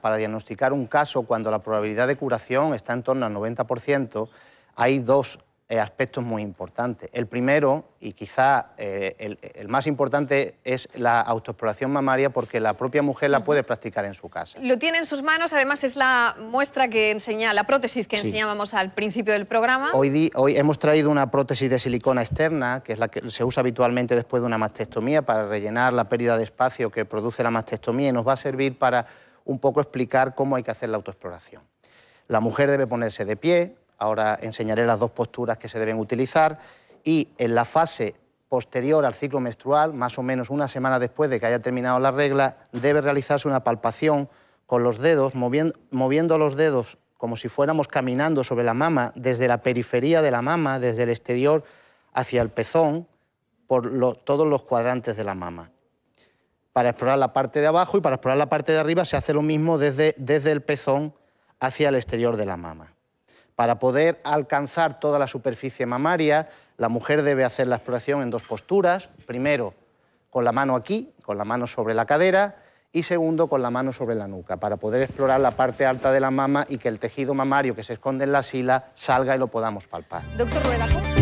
para diagnosticar un caso cuando la probabilidad de curación está en torno al 90%, hay dos eh, aspectos muy importantes. El primero, y quizá eh, el, más importante, es la autoexploración mamaria porque la propia mujer la puede practicar en su casa. Lo tiene en sus manos, además es la muestra que enseña, la prótesis que enseñábamos al principio del programa. Hoy, hoy hemos traído una prótesis de silicona externa, que es la que se usa habitualmente después de una mastectomía para rellenar la pérdida de espacio que produce la mastectomía y nos va a servir para un poco explicar cómo hay que hacer la autoexploración. La mujer debe ponerse de pie, ahora enseñaré las dos posturas que se deben utilizar, y en la fase posterior al ciclo menstrual, más o menos una semana después de que haya terminado la regla, debe realizarse una palpación con los dedos, moviendo, los dedos como si fuéramos caminando sobre la mama, desde la periferia de la mama, desde el exterior hacia el pezón, por todos los cuadrantes de la mama para explorar la parte de abajo y para explorar la parte de arriba se hace lo mismo desde, desde el pezón hacia el exterior de la mama. Para poder alcanzar toda la superficie mamaria, la mujer debe hacer la exploración en dos posturas. Primero, con la mano aquí, con la mano sobre la cadera, y segundo, con la mano sobre la nuca, para poder explorar la parte alta de la mama y que el tejido mamario que se esconde en la sila salga y lo podamos palpar. Doctor